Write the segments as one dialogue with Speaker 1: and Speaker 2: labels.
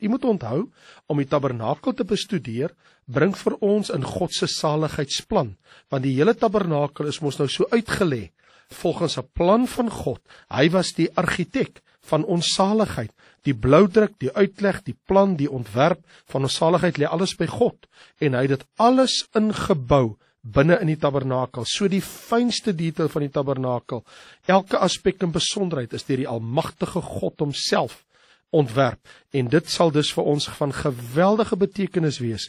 Speaker 1: U moet onthou om die tabernakel te bestudeer bring vir ons in God se saligheidsplan want die hele tabernakel is mos nou so uitgelê volgens 'n plan van God hy was die argitek van ons saligheid die bloudruk die uitleg die plan die ontwerp van ons saligheid lê alles by God en hy het dit alles ingebou binne in die tabernakel so die fynste detail van die tabernakel elke aspek in besonderheid is deur die almagtige God homself ontwerp en dit sal dus vir ons van geweldige betekenis wees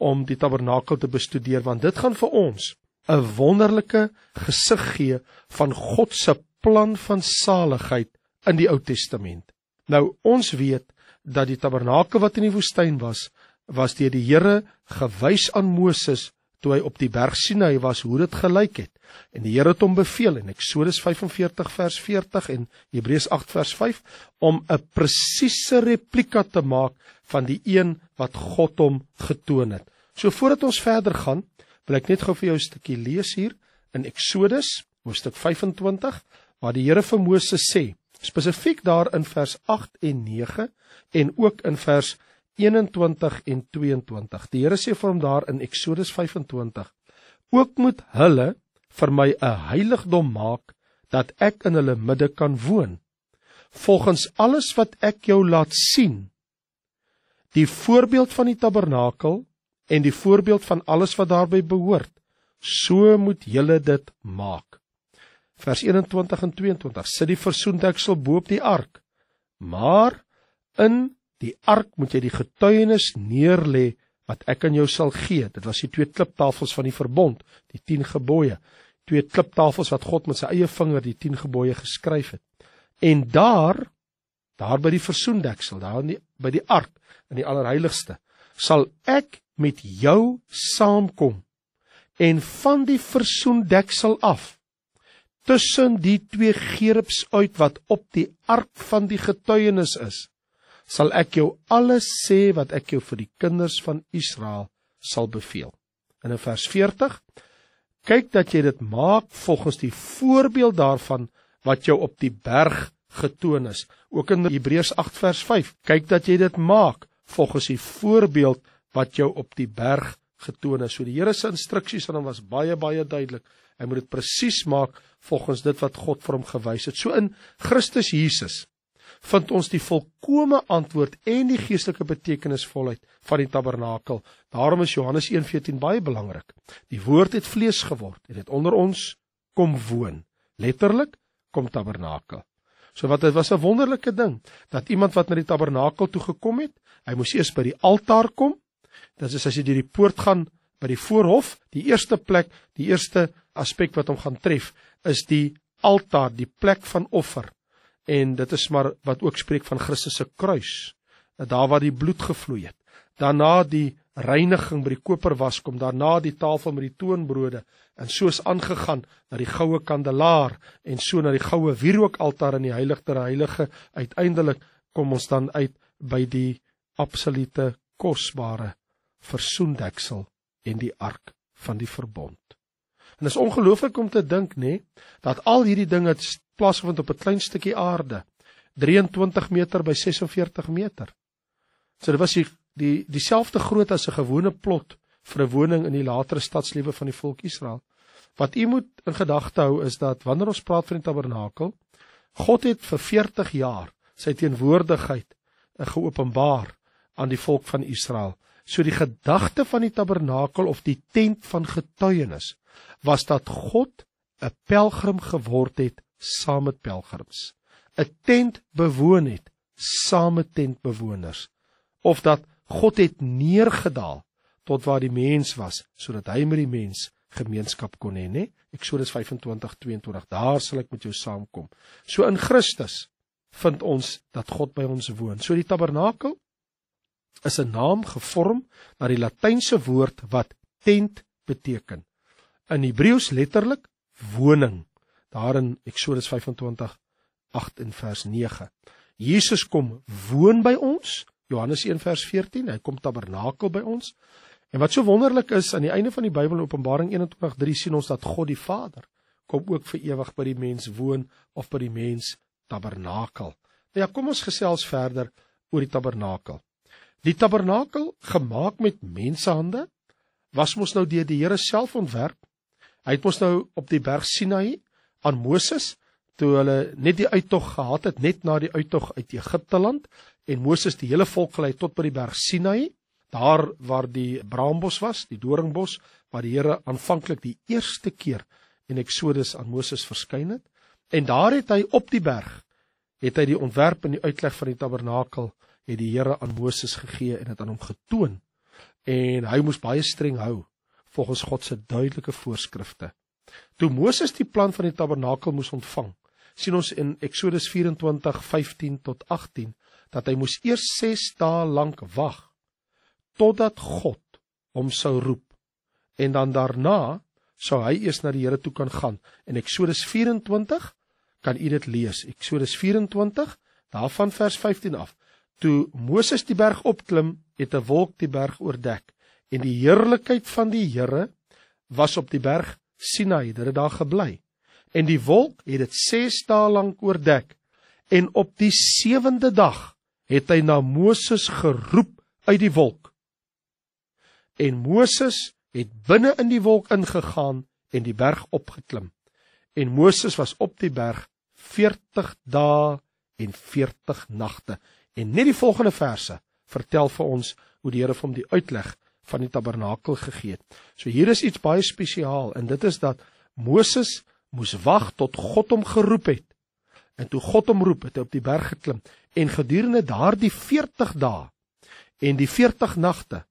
Speaker 1: om die tabernakel te bestudeer want dit gaan vir ons 'n wonderlike gesig gee van God se plan van saligheid in die Ou Testament. Nou ons weet dat die tabernakel wat in die woestyn was, was deur die Here gewys aan Moses toe hy op die berg Sinai was hoe dit gelyk het. En die Here het hom beveel in Eksodus 45 vers 40 en Hebreërs 8 vers 5 om 'n presiese replika te maak van die een wat God hom getoon het. So voordat ons verder gaan, wil ek net gou vir jou 'n stukkie lees hier in Eksodus hoofstuk 25 waar die Here vir Moses sê, spesifiek daar in vers 8 en 9 en ook in vers 10 21 en 22. Die Here sê vir hom daar in Eksodus 25: Ook moet hulle vir my 'n heiligdom maak dat ek in hulle midde kan woon. Volgens alles wat ek jou laat sien, die voorbeeld van die tabernakel en die voorbeeld van alles wat daarbey behoort, so moet julle dit maak. Vers 21 en 22: Sit die versoendeksel bo op die ark, maar in Die ark moet jy die getuienis neerlê wat ek aan jou sal gee. Dit was die twee kliptafels van die verbond, die 10 gebooie. Twee kliptafels wat God met sy eie vinger die 10 gebooie geskryf het. En daar daar by die versoendeksel, daar in die by die ark in die allerheiligste, sal ek met jou saamkom en van die versoendeksel af tussen die twee gerubs uit wat op die ark van die getuienis is sal ek jou alles sê wat ek jou vir die kinders van Israel sal beveel. In vers 40: Kyk dat jy dit maak volgens die voorbeeld daarvan wat jou op die berg getoon is. Ook in Hebreërs 8 vers 5: Kyk dat jy dit maak volgens die voorbeeld wat jou op die berg getoon is. So die Here se instruksies aan hom was baie baie duidelik. Hy moet dit presies maak volgens dit wat God vir hom gewys het. So in Christus Jesus vind ons die volkomme antwoord en die geestelike betekenisvolheid van die tabernakel. Daarom is Johannes 1:14 baie belangrik. Die woord het vlees geword en het onder ons kom woon. Letterlik kom tabernakel. So wat dit was 'n wonderlike ding dat iemand wat na die tabernakel toe gekom het, hy moes eers by die altaar kom. Dit is as jy deur die poort gaan by die voorhof, die eerste plek, die eerste aspek wat hom gaan tref, is die altaar, die plek van offer en dit is maar wat ook spreek van Christus se kruis daar waar die bloed gevloei het daarna die reiniging by die koperwas kom daarna die tafel met die toonbrode en soos aangegaan na die goue kandelaar en so na die goue wierookaltaar in die heiligter heilige uiteindelik kom ons dan uit by die absolute kosbare versoendeksel en die ark van die verbond en is ongelooflik om te dink nê nee, dat al hierdie dinge plaasgevind op 'n klein stukkie aarde, 23 meter by 46 meter. So dit was die die dieselfde groot as 'n gewone plot vir 'n woning in die latere stadsliewe van die volk Israel. Wat u moet in gedagte hou is dat wanneer ons praat van die tabernakel, God het vir 40 jaar sy teenwoordigheid geopenbaar aan die volk van Israel. So die gedagte van die tabernakel of die tent van getuienis was dat God 'n pelgrim geword het saam met pelgrims, 'n tent bewoon het saam met tentbewoners, of dat God het neergedaal tot waar die mens was sodat hy met die mens gemeenskap kon hê, né? Eksodus 25:22, daar sal ek met jou saamkom. So in Christus vind ons dat God by ons woon. So die tabernakel is 'n naam gevorm na die Latynse woord wat tent beteken. In Hebreëus letterlik woning daar in Eksodus 25 8 vers 9. Jesus kom woon by ons, Johannes 1 vers 14, hy kom tabernakel by ons. En wat so wonderlik is aan die einde van die Bybel Openbaring 21:3 sien ons dat God die Vader kom ook vir ewig by die mens woon of by die mens tabernakel. Nou ja, kom ons gesels verder oor die tabernakel. Die tabernakel gemaak met mensehande was mos nou deur die Here self ontwerp. Hy het mos nou op die berg Sinai aan Moses toe hulle net die uittog gehad het net na die uittog uit Egipte land en Moses die hele volk gelei tot by die berg Sinai daar waar die braambos was die doringbos waar die Here aanvanklik die eerste keer in Eksodus aan Moses verskyn het en daar het hy op die berg het hy die ontwerp en die uitleg van die tabernakel het die Here aan Moses gegee en dit aan hom getoon en hy moes baie streng hou volgens God se duidelike voorskrifte Toe Moses die plan van die tabernakel moes ontvang, sien ons in Eksodus 24:15 tot 18 dat hy moes eers 6 dae lank wag totdat God hom sou roep. En dan daarna sou hy eers na die Here toe kan gaan. In Eksodus 24 kan u dit lees. Eksodus 24 daarvan vers 15 af. Toe Moses die berg opklim, het 'n wolk die berg oordek en die heerlikheid van die Here was op die berg Sinai derde dag gebly. En die wolk het dit 6 dae lank oordek. En op die 7de dag het hy na Moses geroep uit die wolk. En Moses het binne in die wolk ingegaan en die berg opgeklim. En Moses was op die berg 40 dae en 40 nagte. En net die volgende verse vertel vir ons hoe die Here hom die uitleg van die tabernakel gegee het. So hier is iets baie spesiaal en dit is dat Moses moes wag tot God hom geroep het. En toe God hom roep het hy op die berg geklim en gedurende daardie 40 dae en die 40 nagte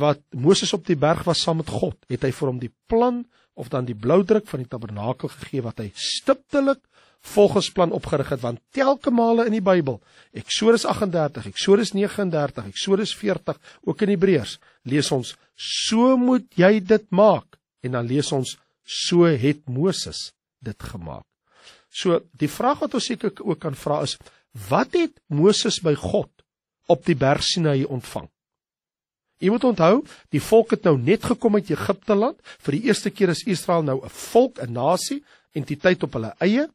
Speaker 1: wat Moses op die berg was saam met God, het hy vir hom die plan of dan die bloudruk van die tabernakel gegee wat hy stiptelik volgens plan opgerig het want telke male in die Bybel Eksodus 38 Eksodus 39 Eksodus 40 ook in Hebreërs lees ons so moet jy dit maak en dan lees ons so het Moses dit gemaak. So die vraag wat ons seker ook kan vra is wat het Moses by God op die berg Sinai ontvang? Jy moet onthou, die volk het nou net gekom uit Egipte land. Vir die eerste keer is Israel nou 'n volk, 'n nasie, entiteit op hulle eie.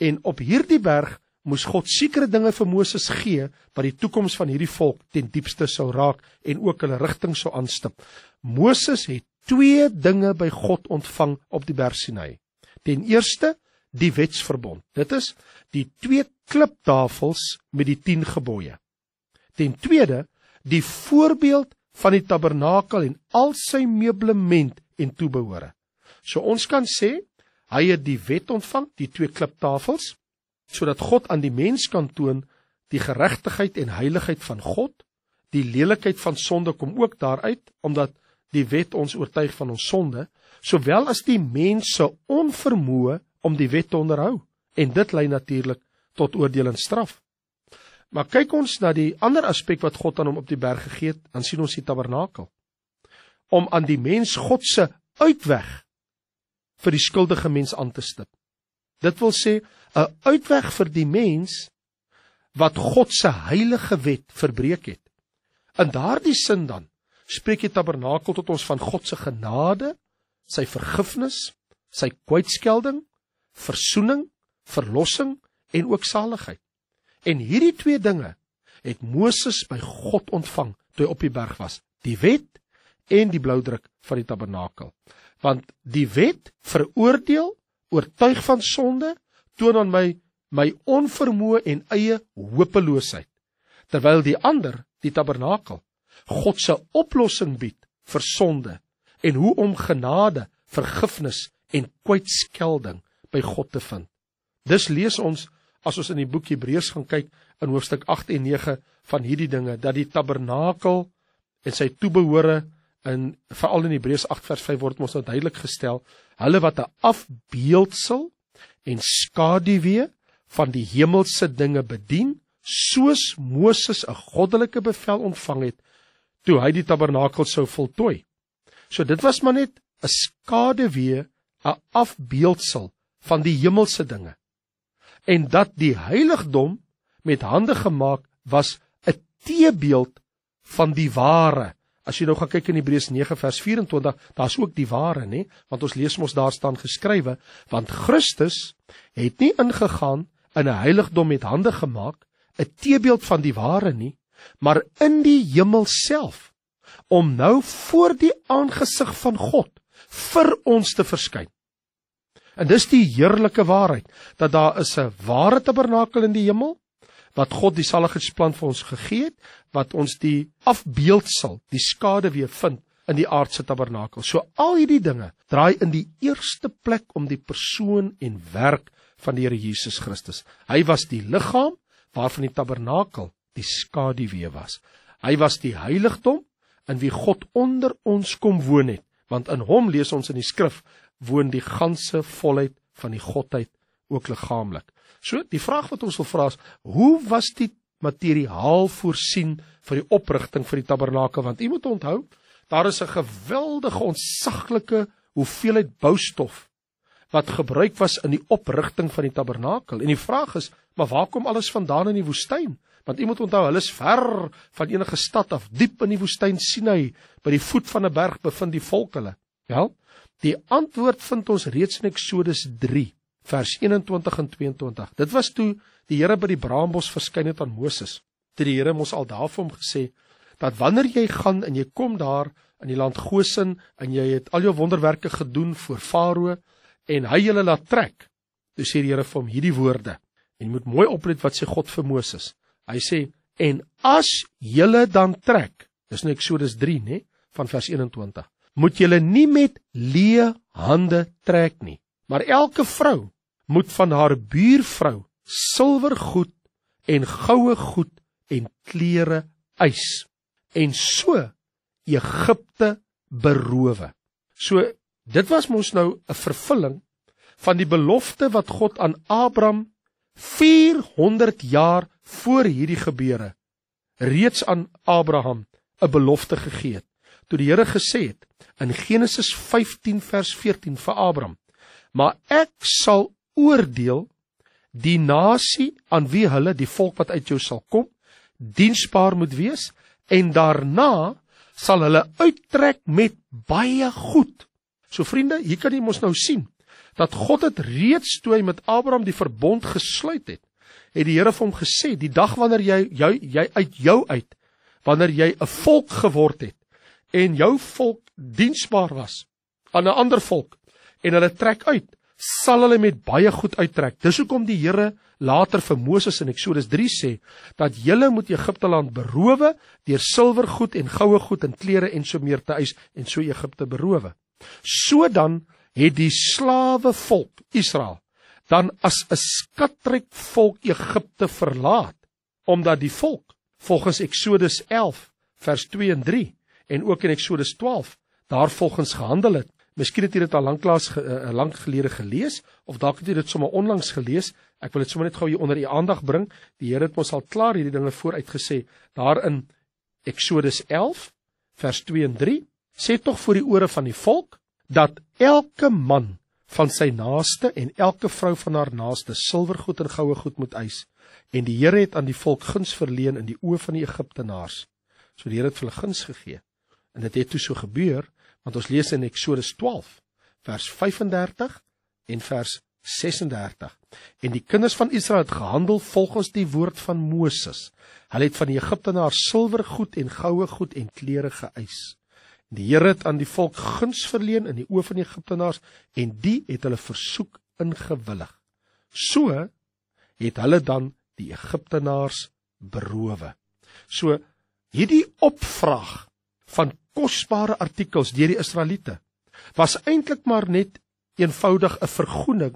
Speaker 1: En op hierdie berg moes God sekere dinge vir Moses gee wat die toekoms van hierdie volk ten diepste sou raak en ook hulle rigting sou aanstip. Moses het twee dinge by God ontvang op die Berg Sinai. Ten eerste die wetsverbond. Dit is die twee kliptafels met die 10 gebooie. Ten tweede die voorbeeld van die tabernakel en al sy meublement en toebehore. So ons kan sê hy het die wet ontvang, die twee kliptafels sodat God aan die mens kan toon die geregtigheid en heiligheid van God. Die lelikheid van sonde kom ook daaruit omdat die wet ons oortuig van ons sonde, sowel as die mens se onvermoë om die wet te onderhou en dit lei natuurlik tot oordeel en straf. Maar kyk ons na die ander aspek wat God aan hom op die berg gegee het, dan sien ons die tabernakel. Om aan die mens God se uitweg vir die skuldige mens aan te stip. Dit wil sê 'n uitweg vir die mens wat God se heilige wet verbreek het. In daardie sin dan spreek die tabernakel tot ons van God se genade, sy vergifnis, sy kwytskelding, verzoening, verlossing en ook saligheid. En hierdie twee dinge het Moses by God ontvang toe hy op die berg was, die wet en die blou druk van die tabernakel. Want die wet veroordeel oortuig van sonde toon aan my my onvermoë en eie hopeloosheid terwyl die ander die tabernakel God se oplossing bied vir sonde en hoe om genade vergifnis en kwytskelding by God te vind dus lees ons as ons in die boek Hebreërs gaan kyk in hoofstuk 8 en 9 van hierdie dinge dat die tabernakel en sy toebehore in veral in Hebreërs 8 vers 5 word ons nou duidelik gestel, hulle wat 'n afbeeldsel en skaduwee van die hemelse dinge bedien, soos Moses 'n goddelike bevel ontvang het toe hy die tabernakel sou voltooi. So dit was maar net 'n skaduwee, 'n afbeeldsel van die hemelse dinge. En dat die heiligdom met hande gemaak was 'n teebeeld van die ware As jy nou gaan kyk in Hebreërs 9 vers 24, daar's ook die ware, nê, want ons lees mos daar staan geskrywe, want Christus het nie ingegaan in 'n heiligdom met hande gemaak, 'n teebeeld van die ware nie, maar in die hemel self om nou voor die aangesig van God vir ons te verskyn. En dis die heerlike waarheid dat daar is 'n ware tabernakel in die hemel wat God die saligheidsplan vir ons gegee het, wat ons die afbeeldsel, die skade weer vind in die aardse tabernakel. So al hierdie dinge draai in die eerste plek om die persoon en werk van die Here Jesus Christus. Hy was die liggaam waarvan die tabernakel die skaduwee was. Hy was die heiligdom in wie God onder ons kom woon het, want in hom lees ons in die skrif woon die ganse volheid van die godheid ook liggaamlik. So die vraag wat ons wil vra is, hoe was die materiaal voorsien vir die oprigting vir die tabernakel? Want u moet onthou, daar is 'n geweldige onsaglike hoeveelheid boustof wat gebruik was in die oprigting van die tabernakel. En die vraag is, maar waar kom alles vandaan in die woestyn? Want u moet onthou, hulle is ver van enige stad af, diep in die woestyn Sinai, by die voet van 'n berg bevind die volk hulle. Wel, die antwoord vind ons reeds in Eksodus 3 vers 21 en 22. Dit was toe die Here by die braambos verskyn het aan Moses. Toe die Here mos al daar vir hom gesê dat wanneer jy gaan en jy kom daar in die land Goshen en jy het al jou wonderwerke gedoen voor Farao en hy julle laat trek. Toe sê die Here vir hom hierdie woorde en jy moet mooi oplet wat sê God vir Moses. Hy sê en as julle dan trek, dis nou Eksodus 3 nê, van vers 21. Moet julle nie met leë hande trek nie, maar elke vrou moet van haar buurvrou silwergoed en goue goed en klere eis en so Egipte berowe. So dit was mos nou 'n vervulling van die belofte wat God aan Abraham 400 jaar voor hierdie gebeure reeds aan Abraham 'n belofte gegee het. Toe die Here gesê het in Genesis 15 vers 14 vir Abraham: "Maar ek sal oordeel die nasie aan wie hulle die volk wat uit jou sal kom diensbaar moet wees en daarna sal hulle uittrek met baie goed. So vriende, hier kan jy mos nou sien dat God het reeds toe hy met Abraham die verbond gesluit het, het die Here vir hom gesê, die dag wanneer jy jou jy uit jou uit, wanneer jy 'n volk geword het en jou volk diensbaar was aan 'n ander volk en hulle trek uit, sal hulle met baie goed uittrek. Dis hoekom die Here later vir Moses in Eksodus 3 sê dat julle moet Egipte land berowe deur silwergoed en goue goed en klere en so meer te eis en so Egipte berowe. So dan het die slawe volk Israel dan as 'n skatryk volk Egipte verlaat omdat die volk volgens Eksodus 11 vers 2 en 3 en ook in Eksodus 12 daarvolgens gehandel het Miskien het jy dit al lanklaas ge, uh, lank gelede gelees of dalk het jy dit sommer onlangs gelees. Ek wil dit sommer net gou hier onder u aandag bring. Die Here het mos al klaar hierdie dinge vooruit gesê daarin Eksodus 11 vers 2 en 3 sê tog voor die ore van die volk dat elke man van sy naaste en elke vrou van haar naaste silwergoed en goue goed moet eis en die Here het aan die volk guns verleen in die oë van die Egiptenaars. So die Here het hulle guns gegee en dit het toe so gebeur want ons lees in Eksodus 12 vers 35 en vers 36. En die kinders van Israel het gehandel volgens die woord van Moses. Hulle het van die Egiptenaars silwer goed en goue goed en klere geëis. En die Here het aan die volk guns verleen in die oë van die Egiptenaars en die het hulle versoek ingewillig. So het hulle dan die Egiptenaars berowe. So hierdie opvraag van kosbare artikels deur die Israeliete was eintlik maar net eenvoudig 'n vergoeding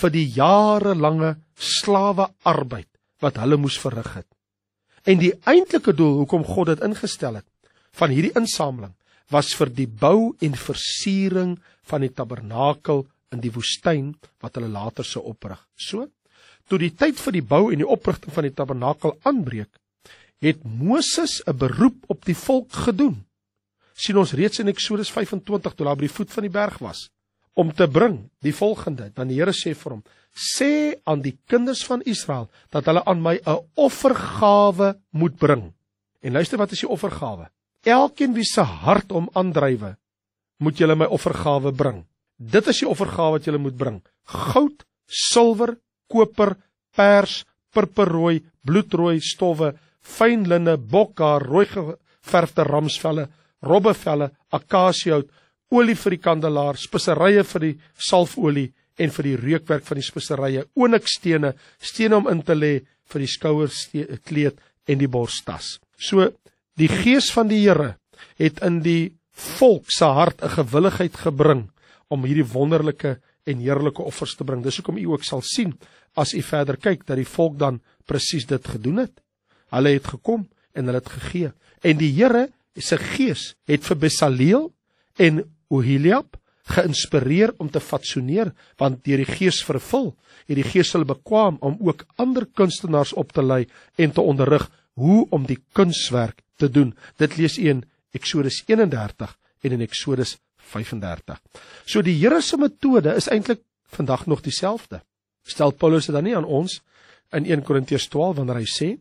Speaker 1: vir die jarelange slawearbeid wat hulle moes verrig het. En die eintlike doel hoekom God dit ingestel het van hierdie insameling was vir die bou en versiering van die tabernakel in die woestyn wat hulle later sou oprig. So, toe die tyd vir die bou en die oprigting van die tabernakel aanbreek, het Moses 'n beroep op die volk gedoen sien ons reeds in Eksodus 25 toe hy by die voet van die berg was om te bring die volgende dan die Here sê vir hom sê aan die kinders van Israel dat hulle aan my 'n offergawe moet bring en luister wat is die offergawe elkeen wie se hart om aandrywe moet julle my offergawe bring dit is die offergawe wat julle moet bring goud silwer koper pers purperrooi bloedrooi stowwe fyn linne bokhaar rooi geverfde ramsvelle robbevelle, akasiehout, olie vir die kandelaar, speserye vir die salfolie en vir die reukwerk van die speserye, onyxstene, stene om in te lê vir die skouerkleed en die borstas. So die gees van die Here het in die volk se hart 'n gewilligheid gebring om hierdie wonderlike en heerlike offers te bring. Dis hoekom u ook sal sien as u verder kyk dat die volk dan presies dit gedoen het. Hulle het gekom en hulle het gegee. En die Here se gees het vir Besaleel en Oholiab geïnspireer om te fatsoeneer want deur die gees vervul het die gees hulle bekwam om ook ander kunstenaars op te lei en te onderrig hoe om die kunswerk te doen dit lees een Eksodus 31 en in Eksodus 35 so die Here se metode is eintlik vandag nog dieselfde stel Paulus dit dan nie aan ons in 1 Korintiërs 12 wanneer hy sê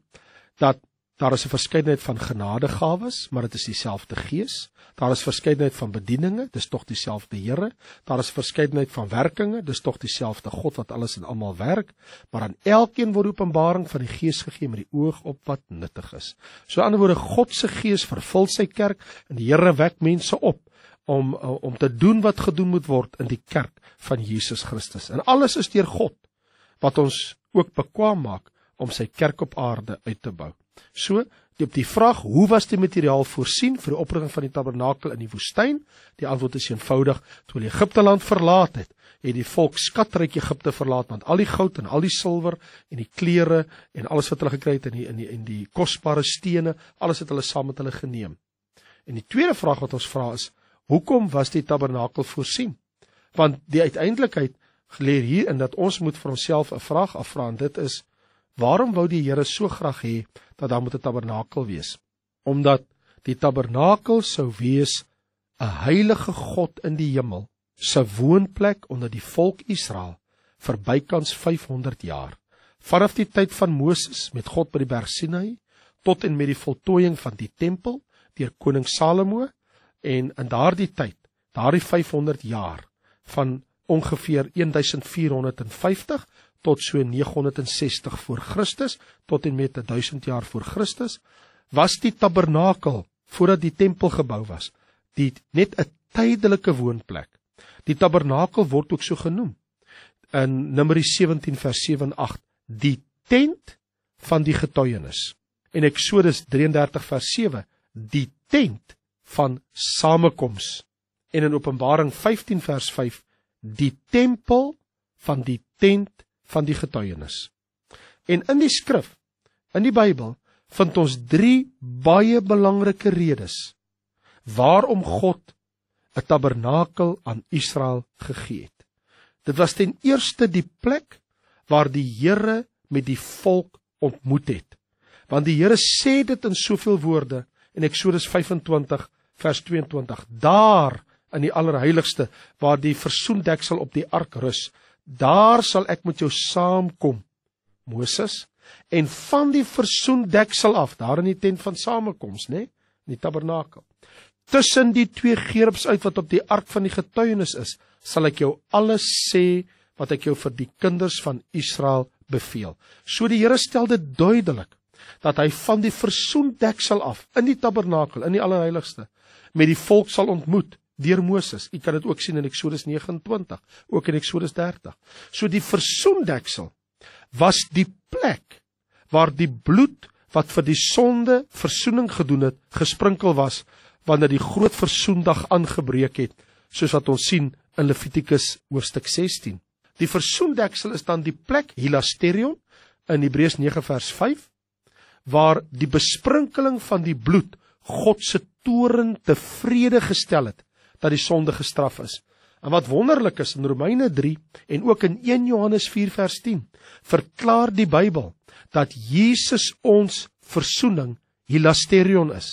Speaker 1: dat Daar is 'n verskeidenheid van genadegawes, maar dit is dieselfde Gees. Daar is verskeidenheid van bedieninge, dis tog dieselfde Here. Daar is verskeidenheid van werkinge, dis tog dieselfde God wat alles en almal werk, maar aan elkeen word openbaring van die Gees gegee met die oog op wat nuttig is. So aan die ander woorde, God se Gees vervul sy kerk en die Here wek mense op om eh, om te doen wat gedoen moet word in die kerk van Jesus Christus. En alles is deur God wat ons ook bekwam maak om sy kerk op aarde uit te bou. So, die op die vraag hoe was die materiaal voorsien vir die oprigting van die tabernakel in die woestyn? Die antwoord is eenvoudig: toe hulle Egipte land verlaat het, het die volk skatryk Egipte verlaat want al die goud en al die silwer en die klere en alles wat hulle gekry het in die in die en die kosbare stene, alles het hulle saam met hulle geneem. En die tweede vraag wat ons vra is: hoekom was die tabernakel voorsien? Want die uiteindelikheid leer hierin dat ons moet vir onsself 'n vraag afvra en dit is: Waarom wou die Here so graag hê dat daar moet 'n tabernakel wees? Omdat die tabernakel sou wees 'n heilige God in die hemel se woonplek onder die volk Israel vir bykans 500 jaar. Vanaf die tyd van Moses met God by die berg Sinai tot en met die voltooiing van die tempel deur koning Salomo en in daardie tyd, daardie 500 jaar van ongeveer 1450 tot so 960 voor Christus tot en met 1000 jaar voor Christus was die tabernakel voordat die tempel gebou was die net 'n tydelike woonplek. Die tabernakel word ook so genoem in Numeri 17 vers 7 en 8 die tent van die getuienis en Eksodus 33 vers 7 die tent van samekoms en in Openbaring 15 vers 5 die tempel van die tent van die getuienis. En in die skrif, in die Bybel, vind ons 3 baie belangrike redes waarom God 'n tabernakel aan Israel gegee het. Dit was ten eerste die plek waar die Here met die volk ontmoet het. Want die Here sê dit in soveel woorde in Eksodus 25 vers 22: Daar in die allerheiligste waar die versoendeksel op die ark rus, daar sal ek met jou saamkom Moses en van die versoendeksel af daar in die tent van samekoms nê in die tabernakel tussen die twee geerbs uit wat op die ark van die getuienis is sal ek jou alles sê wat ek jou vir die kinders van Israel beveel so die Here stel dit duidelik dat hy van die versoendeksel af in die tabernakel in die allerheiligste met die volk sal ontmoet deur Moses. U kan dit ook sien in Eksodus 29, ook in Eksodus 30. So die versoendeksel was die plek waar die bloed wat vir die sonde versoening gedoen het, gesprinkel was wanneer die groot versoendag aangebreek het, soos wat ons sien in Levitikus hoofstuk 16. Die versoendeksel is dan die plek hilasterion in Hebreërs 9 vers 5 waar die besprinkeling van die bloed God se toren tevrede gestel het dat die sonde gestraf is. En wat wonderlik is in Romeine 3 en ook in 1 Johannes 4 vers 10, verklaar die Bybel dat Jesus ons verzoening hilasterion is.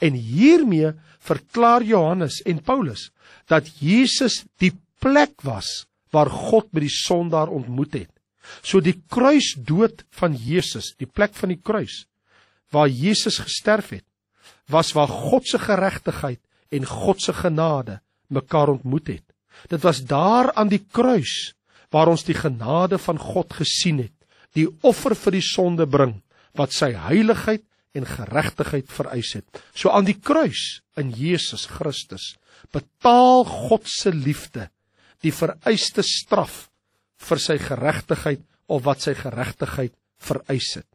Speaker 1: En hiermee verklaar Johannes en Paulus dat Jesus die plek was waar God met die sondaar ontmoet het. So die kruisdood van Jesus, die plek van die kruis waar Jesus gesterf het, was waar God se geregtigheid en God se genade mekaar ontmoet het. Dit was daar aan die kruis waar ons die genade van God gesien het, die offer vir die sonde bring wat sy heiligheid en geregtigheid vereis het. So aan die kruis in Jesus Christus betaal God se liefde die vereiste straf vir sy geregtigheid of wat sy geregtigheid vereis het.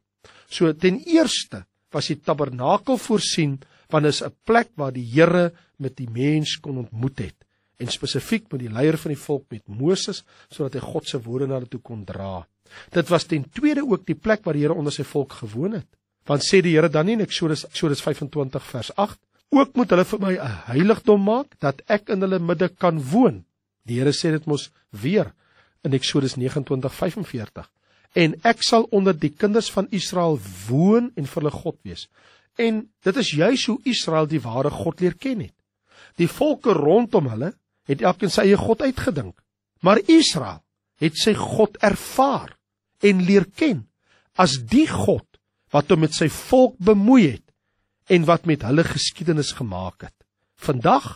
Speaker 1: So ten eerste was die tabernakel voorsien want dit is 'n plek waar die Here met die mens kon ontmoet het en spesifiek met die leier van die volk met Moses sodat hy God se woorde na hulle toe kon dra. Dit was ten tweede ook die plek waar die Here onder sy volk gewoon het. Want sê die Here dan nie in Eksodus Eksodus 25 vers 8: "Ook moet hulle vir my 'n heiligdom maak dat ek in hulle midde kan woon." Die Here sê dit mos weer in Eksodus 29:45: "En ek sal onder die kinders van Israel woon en vir hulle God wees." En dit is juis hoe Israel die ware God leer ken het. Die volke rondom hulle het elkeen sy eie god uitgedink, maar Israel het sy God ervaar en leer ken as die God wat hom met sy volk bemoei het en wat met hulle geskiedenis gemaak het. Vandag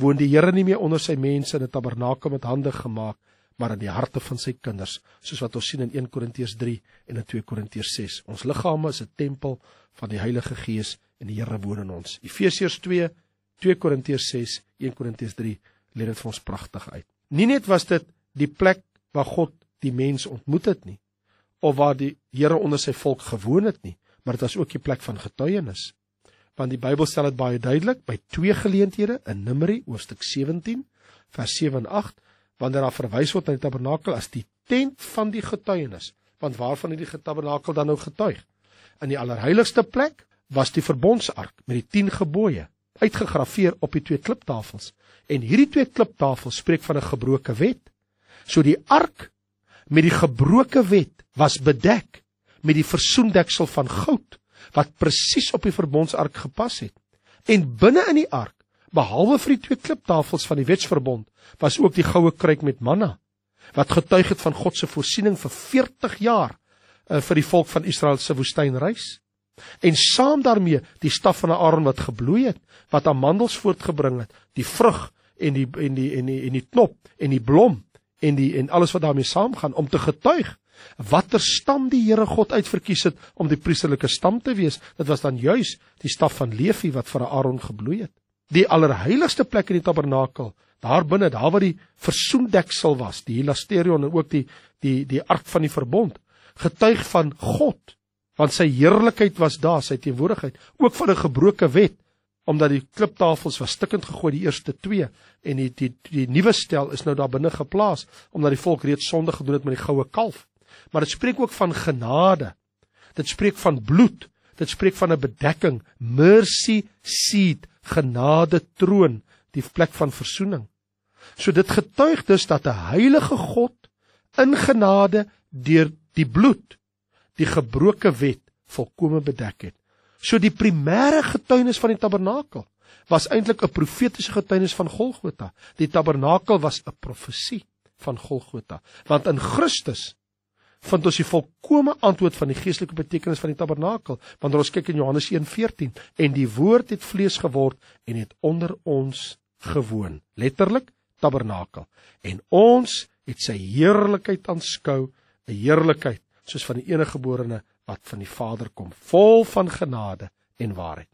Speaker 1: woon die Here nie meer onder sy mense in 'n tabernakel met hande gemaak maar in die harte van sy kinders, soos wat ons sien in 1 Korintiërs 3 en in 2 Korintiërs 6. Ons liggame is 'n tempel van die Heilige Gees en die Here woon in ons. Efesiërs 2, 2 Korintiërs 6, 1 Korintiërs 3 leer dit vir ons pragtig uit. Nie net was dit die plek waar God die mens ontmoet het nie, of waar die Here onder sy volk gewoon het nie, maar dit was ook die plek van getuienis. Want die Bybel stel dit baie duidelik by twee geleenthede in Numeri hoofstuk 17 vers 7 en 8 wanneer daar verwys word na die tabernakel as die tent van die getuienis, want waarvan het die tabernakel dan nou getuig? In die allerheiligste plek was die verbondsark met die 10 gebooie uitgegrafieer op die twee kliptafels en hierdie twee kliptafels spreek van 'n gebroke wet. So die ark met die gebroke wet was bedek met die versoendeksel van goud wat presies op die verbondsark gepas het. En binne in die ark Behalwe vir die twee kliptafels van die wetsverbond, was ook die goue kruik met manna wat getuig het van God se voorsiening vir 40 jaar uh, vir die volk van Israel se woestynreis. En saam daarmee die staf van Aaron wat gebloei het, wat amandels voortgebring het, die vrug en die en die en die en die knop en die blom en die en alles wat daarmee saamgaan om te getuig watter stam die Here God uitverkies het om die priesterlike stam te wees. Dit was dan juis die staf van Levi wat vir Aaron gebloei het die allerheiligste plek in die tabernakel, daar binne, daar waar die versoendeksel was, die hilasterion en ook die die die ark van die verbond, getuig van God, want sy heerlikheid was daar, sy teenwoordigheid, ook van 'n gebroke wet, omdat die kliptafels was stikkend gegooi die eerste 2 en die die die nuwe stel is nou daar binne geplaas omdat die volk reeds sonde gedoen het met die goue kalf. Maar dit spreek ook van genade. Dit spreek van bloed. Dit spreek van 'n bedekking, mercy seat, genade troon, die plek van versoening. So dit getuig dus dat 'n heilige God in genade deur die bloed die gebroke wet volkome bedek het. So die primêre getuienis van die tabernakel was eintlik 'n profetiese getuienis van Golgotha. Die tabernakel was 'n profesie van Golgotha, want in Christus vind ons die volkomme antwoord van die geestelike betekenis van die tabernakel wanneer ons kyk in Johannes 1:14 en die woord het vlees geword en het onder ons gewoon letterlik tabernakel en ons het sy heerlikheid aanskou 'n heerlikheid soos van die eniggeborene wat van die Vader kom vol van genade en waarheid